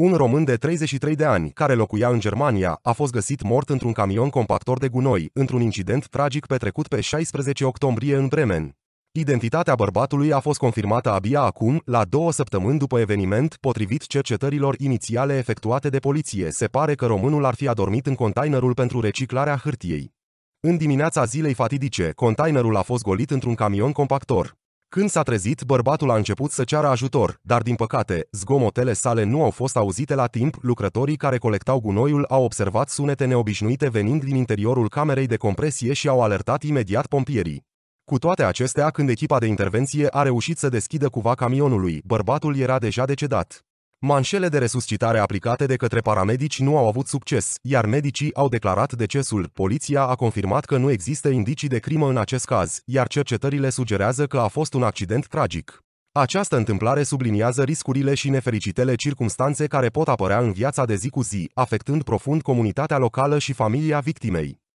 Un român de 33 de ani, care locuia în Germania, a fost găsit mort într-un camion compactor de gunoi, într-un incident tragic petrecut pe 16 octombrie în Bremen. Identitatea bărbatului a fost confirmată abia acum, la două săptămâni după eveniment, potrivit cercetărilor inițiale efectuate de poliție. Se pare că românul ar fi adormit în containerul pentru reciclarea hârtiei. În dimineața zilei fatidice, containerul a fost golit într-un camion compactor. Când s-a trezit, bărbatul a început să ceară ajutor, dar din păcate, zgomotele sale nu au fost auzite la timp, lucrătorii care colectau gunoiul au observat sunete neobișnuite venind din interiorul camerei de compresie și au alertat imediat pompierii. Cu toate acestea, când echipa de intervenție a reușit să deschidă cuva camionului, bărbatul era deja decedat. Manșele de resuscitare aplicate de către paramedici nu au avut succes, iar medicii au declarat decesul. Poliția a confirmat că nu există indicii de crimă în acest caz, iar cercetările sugerează că a fost un accident tragic. Această întâmplare subliniază riscurile și nefericitele circumstanțe care pot apărea în viața de zi cu zi, afectând profund comunitatea locală și familia victimei.